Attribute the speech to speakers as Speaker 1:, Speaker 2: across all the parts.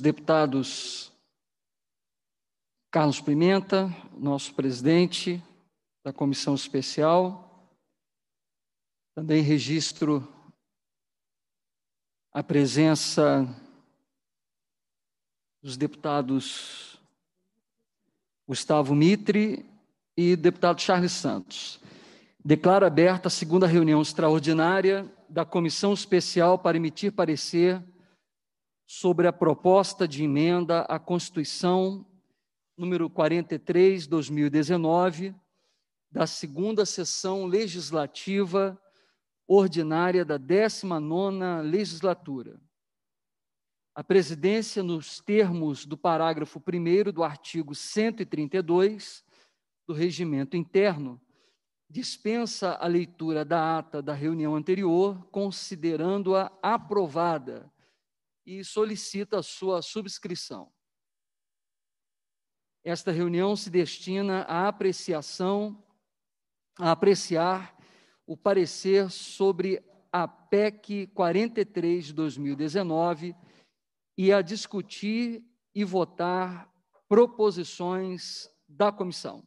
Speaker 1: os deputados Carlos Pimenta, nosso presidente da comissão especial. Também registro a presença dos deputados Gustavo Mitre e deputado Charles Santos. Declaro aberta a segunda reunião extraordinária da Comissão Especial para emitir parecer sobre a proposta de emenda à Constituição número 43, 2019, da segunda sessão legislativa ordinária da 19ª legislatura. A presidência, nos termos do parágrafo 1 do artigo 132 do regimento interno, dispensa a leitura da ata da reunião anterior, considerando-a aprovada e solicita a sua subscrição. Esta reunião se destina à apreciação, a apreciar o parecer sobre a PEC 43 de 2019 e a discutir e votar proposições da comissão.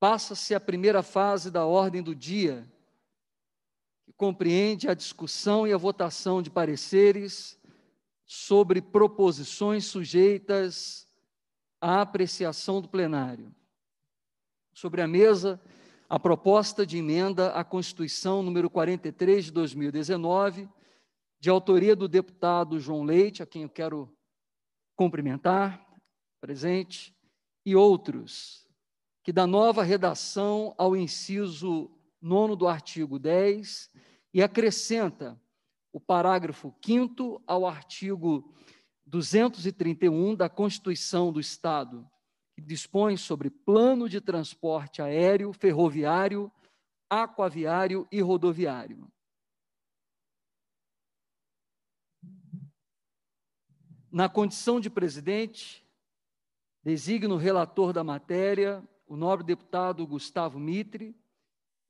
Speaker 1: passa-se a primeira fase da ordem do dia, que compreende a discussão e a votação de pareceres sobre proposições sujeitas à apreciação do plenário. Sobre a mesa, a proposta de emenda à Constituição número 43 de 2019, de autoria do deputado João Leite, a quem eu quero cumprimentar, presente, e outros, que dá nova redação ao inciso nono do artigo 10 e acrescenta o parágrafo 5 ao artigo 231 da Constituição do Estado, que dispõe sobre plano de transporte aéreo, ferroviário, aquaviário e rodoviário. Na condição de presidente, designo o relator da matéria, o nobre deputado Gustavo Mitre,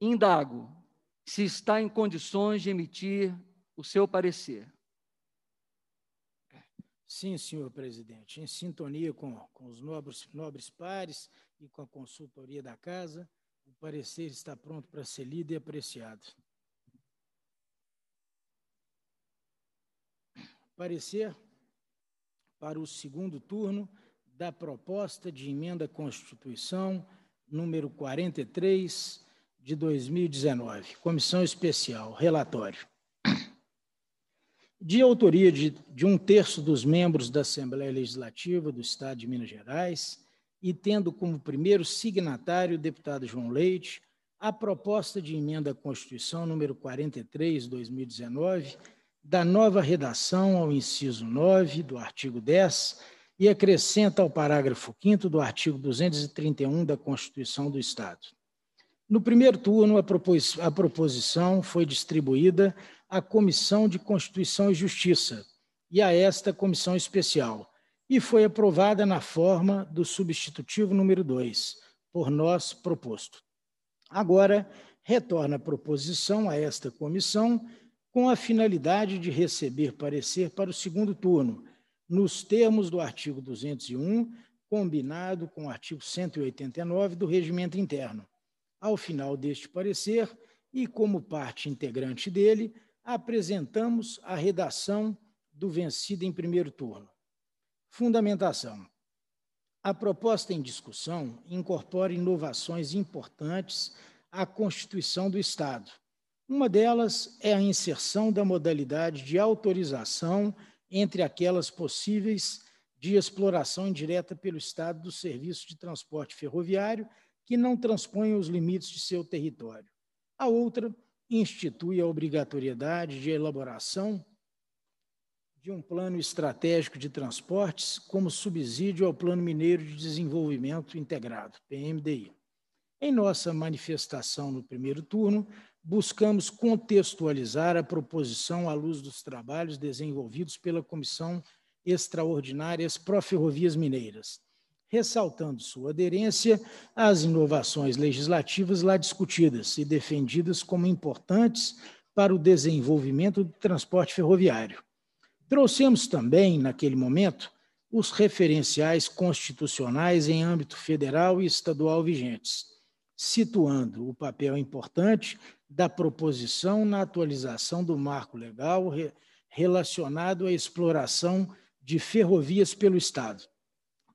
Speaker 1: indago se está em condições de emitir o seu parecer.
Speaker 2: Sim, senhor presidente, em sintonia com, com os nobres, nobres pares e com a consultoria da casa, o parecer está pronto para ser lido e apreciado. Parecer para o segundo turno da proposta de emenda à Constituição número 43 de 2019, Comissão Especial, relatório. De autoria de, de um terço dos membros da Assembleia Legislativa do Estado de Minas Gerais e tendo como primeiro signatário o deputado João Leite, a proposta de emenda à Constituição número 43 de 2019, da nova redação ao inciso 9 do artigo 10 e acrescenta ao parágrafo 5 do artigo 231 da Constituição do Estado. No primeiro turno, a, proposição foi distribuída à Comissão de Constituição e Justiça e a esta comissão especial, e foi aprovada na forma do substitutivo número 2, por nós proposto. Agora, retorna a proposição a esta comissão com a finalidade de receber parecer para o segundo turno, nos termos do artigo 201, combinado com o artigo 189 do Regimento Interno. Ao final deste parecer, e como parte integrante dele, apresentamos a redação do vencido em primeiro turno. Fundamentação. A proposta em discussão incorpora inovações importantes à Constituição do Estado. Uma delas é a inserção da modalidade de autorização entre aquelas possíveis de exploração indireta pelo Estado do serviço de transporte ferroviário que não transponham os limites de seu território. A outra institui a obrigatoriedade de elaboração de um plano estratégico de transportes como subsídio ao Plano Mineiro de Desenvolvimento Integrado, PMDI. Em nossa manifestação no primeiro turno, buscamos contextualizar a proposição à luz dos trabalhos desenvolvidos pela Comissão Extraordinária Pró-Ferrovias Mineiras, ressaltando sua aderência às inovações legislativas lá discutidas e defendidas como importantes para o desenvolvimento do transporte ferroviário. Trouxemos também, naquele momento, os referenciais constitucionais em âmbito federal e estadual vigentes, situando o papel importante da proposição na atualização do marco legal re, relacionado à exploração de ferrovias pelo Estado.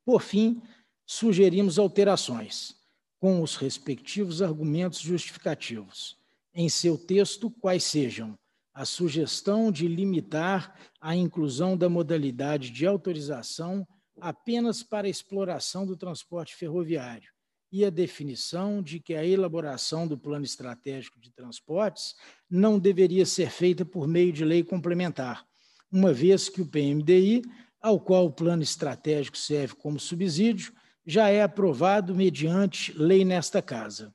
Speaker 2: Por fim, sugerimos alterações, com os respectivos argumentos justificativos, em seu texto, quais sejam a sugestão de limitar a inclusão da modalidade de autorização apenas para exploração do transporte ferroviário, e a definição de que a elaboração do plano estratégico de transportes não deveria ser feita por meio de lei complementar, uma vez que o PMDI, ao qual o plano estratégico serve como subsídio, já é aprovado mediante lei nesta Casa.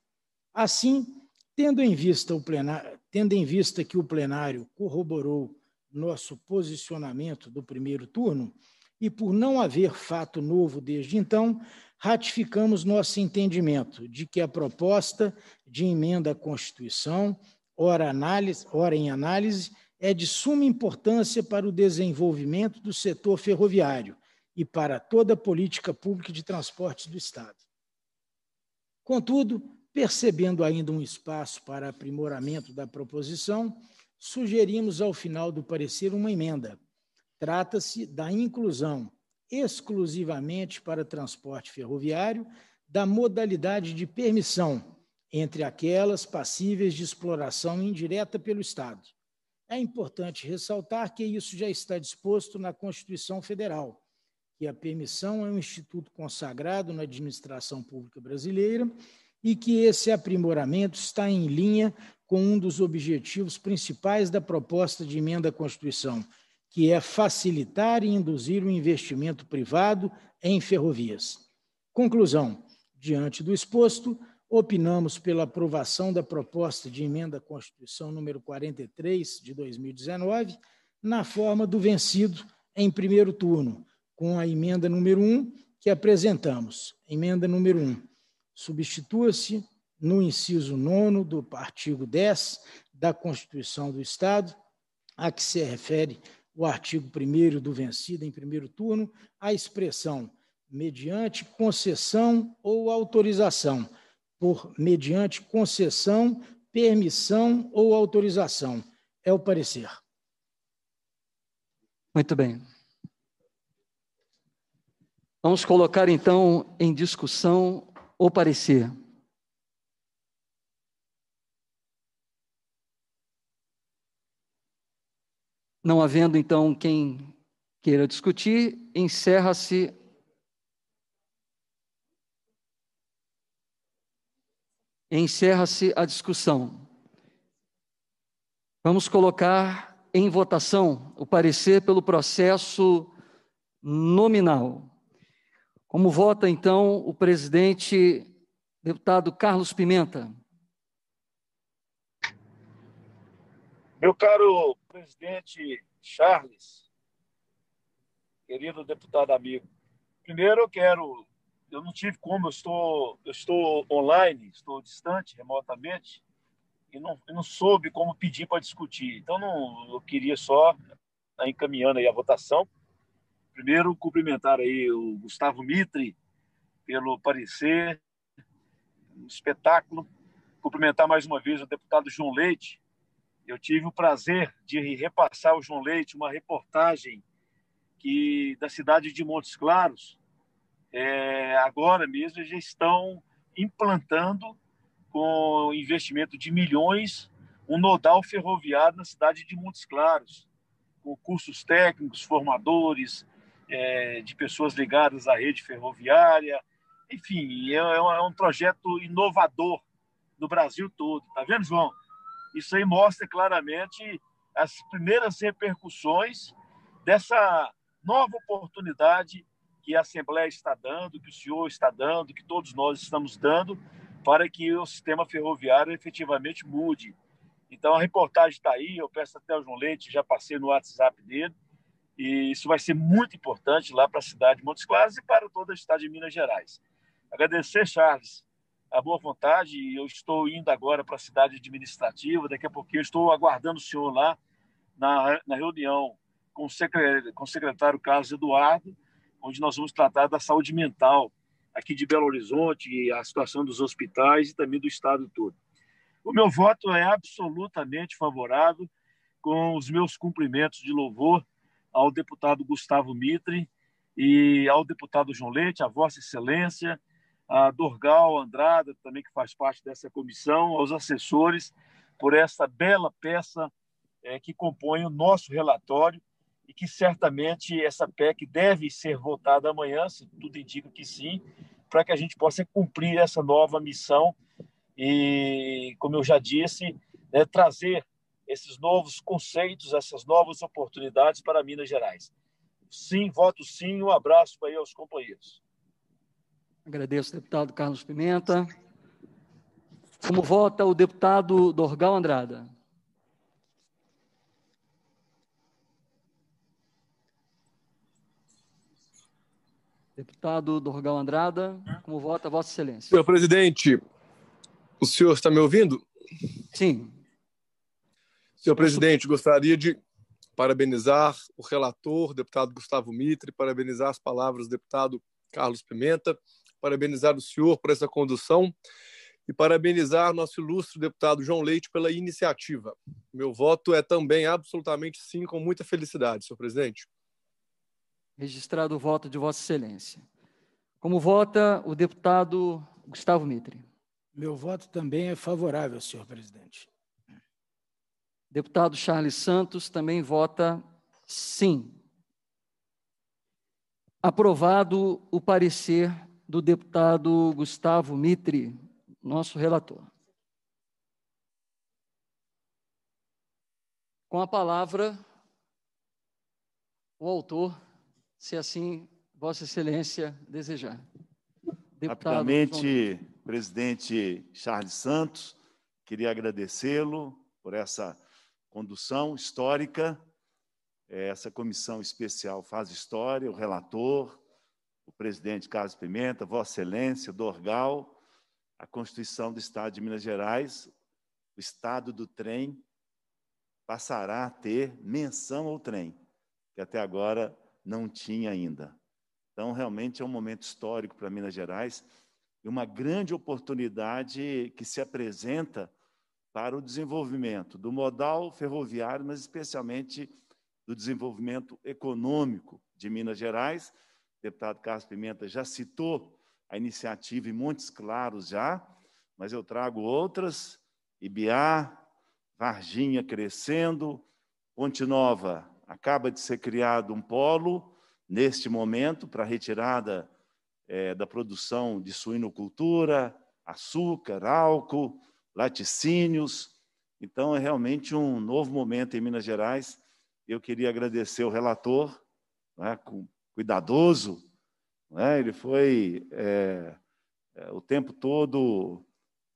Speaker 2: Assim, tendo em vista, o plenário, tendo em vista que o plenário corroborou nosso posicionamento do primeiro turno, e por não haver fato novo desde então, ratificamos nosso entendimento de que a proposta de emenda à Constituição, ora, análise, ora em análise, é de suma importância para o desenvolvimento do setor ferroviário e para toda a política pública de transportes do Estado. Contudo, percebendo ainda um espaço para aprimoramento da proposição, sugerimos ao final do parecer uma emenda. Trata-se da inclusão exclusivamente para transporte ferroviário da modalidade de permissão entre aquelas passíveis de exploração indireta pelo Estado. É importante ressaltar que isso já está disposto na Constituição Federal, que a permissão é um instituto consagrado na administração pública brasileira e que esse aprimoramento está em linha com um dos objetivos principais da proposta de emenda à Constituição, que é facilitar e induzir o investimento privado em ferrovias. Conclusão: diante do exposto, opinamos pela aprovação da proposta de emenda à Constituição número 43 de 2019, na forma do vencido em primeiro turno, com a emenda número 1 que apresentamos. Emenda número 1. Substitua-se no inciso 9 do artigo 10 da Constituição do Estado, a que se refere o artigo 1 do vencido em primeiro turno, a expressão mediante concessão ou autorização, por mediante concessão, permissão ou autorização. É o parecer.
Speaker 1: Muito bem. Vamos colocar então em discussão o parecer. Não havendo então quem queira discutir, encerra-se encerra-se a discussão. Vamos colocar em votação o parecer pelo processo nominal. Como vota então o presidente deputado Carlos Pimenta?
Speaker 3: Meu caro presidente Charles, querido deputado amigo. Primeiro, eu quero. Eu não tive como, eu estou, eu estou online, estou distante, remotamente, e não, não soube como pedir para discutir. Então, não, eu queria só encaminhando aí a votação. Primeiro, cumprimentar aí o Gustavo Mitre pelo parecer, um espetáculo. Cumprimentar mais uma vez o deputado João Leite, eu tive o prazer de repassar ao João Leite uma reportagem que da cidade de Montes Claros, é, agora mesmo, já estão implantando, com investimento de milhões, um nodal ferroviário na cidade de Montes Claros, com cursos técnicos, formadores, é, de pessoas ligadas à rede ferroviária. Enfim, é, é um é projeto inovador no Brasil todo. Tá vendo, João? Isso aí mostra claramente as primeiras repercussões dessa nova oportunidade que a Assembleia está dando, que o senhor está dando, que todos nós estamos dando, para que o sistema ferroviário efetivamente mude. Então, a reportagem está aí, eu peço até ao João Leite, já passei no WhatsApp dele, e isso vai ser muito importante lá para a cidade de Montes Claros e para toda a cidade de Minas Gerais. Agradecer, Charles, a boa vontade. Eu estou indo agora para a cidade administrativa, daqui a pouquinho estou aguardando o senhor lá na, na reunião com o, secretário, com o secretário Carlos Eduardo, onde nós vamos tratar da saúde mental aqui de Belo Horizonte, a situação dos hospitais e também do estado todo. O meu voto é absolutamente favorável, com os meus cumprimentos de louvor ao deputado Gustavo Mitre e ao deputado João Leite, a Vossa Excelência, a Dorgal Andrada, também que faz parte dessa comissão, aos assessores, por essa bela peça é, que compõe o nosso relatório e que certamente essa PEC deve ser votada amanhã, se tudo indica que sim, para que a gente possa cumprir essa nova missão e, como eu já disse, né, trazer esses novos conceitos, essas novas oportunidades para Minas Gerais. Sim, voto sim, um abraço aí aos companheiros.
Speaker 1: Agradeço, deputado Carlos Pimenta. Como vota o deputado Dorgal Andrada? Deputado Dorgal Andrada, como vota Vossa Excelência? Senhor
Speaker 3: presidente, o senhor está me ouvindo? Sim. Senhor presidente, gostaria de parabenizar o relator, deputado Gustavo Mitre, parabenizar as palavras do deputado Carlos Pimenta parabenizar o senhor por essa condução e parabenizar nosso ilustre deputado João Leite pela iniciativa. Meu voto é também absolutamente sim, com muita felicidade, senhor presidente. Registrado
Speaker 1: o voto de Vossa Excelência. Como vota o deputado Gustavo Mitre? Meu voto também é favorável, senhor presidente. Deputado Charles Santos também vota sim. Aprovado o parecer do deputado Gustavo Mitri, nosso relator. Com a palavra, o autor, se assim Vossa Excelência desejar. Deputado Rapidamente, João...
Speaker 4: presidente Charles Santos, queria agradecê-lo por essa condução histórica. É, essa comissão especial faz história, o relator, o presidente Carlos Pimenta, Vossa Excelência, Dorgal, a Constituição do Estado de Minas Gerais, o Estado do trem passará a ter menção ao trem, que até agora não tinha ainda. Então, realmente é um momento histórico para Minas Gerais e uma grande oportunidade que se apresenta para o desenvolvimento do modal ferroviário, mas especialmente do desenvolvimento econômico de Minas Gerais deputado Carlos Pimenta já citou a iniciativa em Montes Claros já, mas eu trago outras, Ibiá, Varginha crescendo, Ponte Nova acaba de ser criado um polo neste momento para retirada é, da produção de suinocultura, açúcar, álcool, laticínios. Então, é realmente um novo momento em Minas Gerais. Eu queria agradecer o relator, né, com cuidadoso, né? ele foi é, é, o tempo todo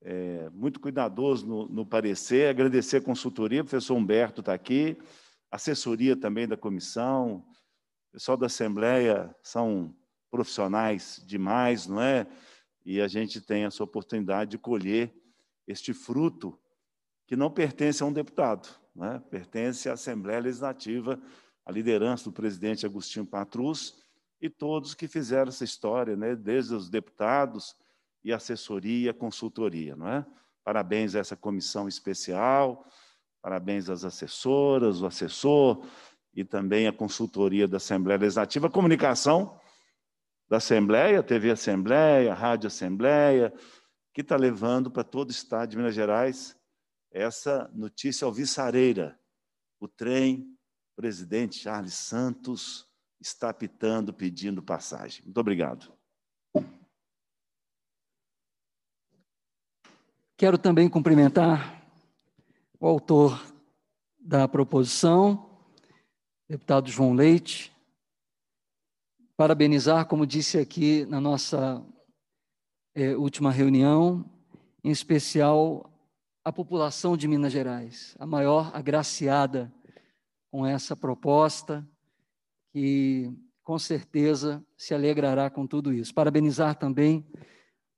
Speaker 4: é, muito cuidadoso no, no, parecer. Agradecer a consultoria, o professor Humberto está aqui, assessoria também da comissão, o pessoal da Assembleia são profissionais demais, não é? E a gente tem essa oportunidade de colher este fruto que não pertence a um deputado, né? pertence à Assembleia Legislativa a liderança do presidente Agostinho Patrus e todos que fizeram essa história, né? desde os deputados e assessoria, consultoria. Não é? Parabéns a essa comissão especial, parabéns às assessoras, o assessor e também a consultoria da Assembleia Legislativa, a comunicação da Assembleia, TV Assembleia, Rádio Assembleia, que está levando para todo o estado de Minas Gerais essa notícia alvissareira. O trem presidente Charles Santos está pitando, pedindo passagem. Muito obrigado.
Speaker 1: Quero também cumprimentar o autor da proposição, deputado João Leite, parabenizar, como disse aqui na nossa é, última reunião, em especial a população de Minas Gerais, a maior agraciada com essa proposta, que com certeza se alegrará com tudo isso. Parabenizar também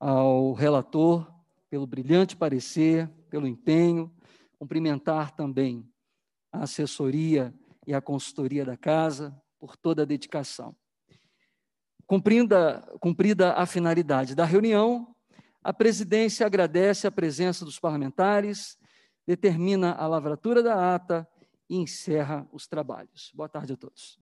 Speaker 1: ao relator pelo brilhante parecer, pelo empenho, cumprimentar também a assessoria e a consultoria da casa por toda a dedicação. Cumprida, cumprida a finalidade da reunião, a presidência agradece a presença dos parlamentares, determina a lavratura da ata e encerra os trabalhos. Boa tarde a todos.